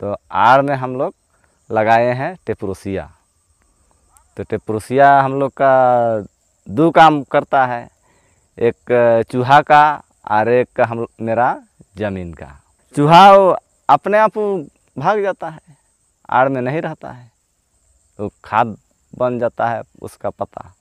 तो आर में हम लोग लगाए हैं टेप्रोसिया तो टेप्रोसिया हम लोग का दो काम करता है एक चूहा का और एक हम मेरा ज़मीन का चूहा अपने आप भाग जाता है आड़ में नहीं रहता है वो तो खाद बन जाता है उसका पता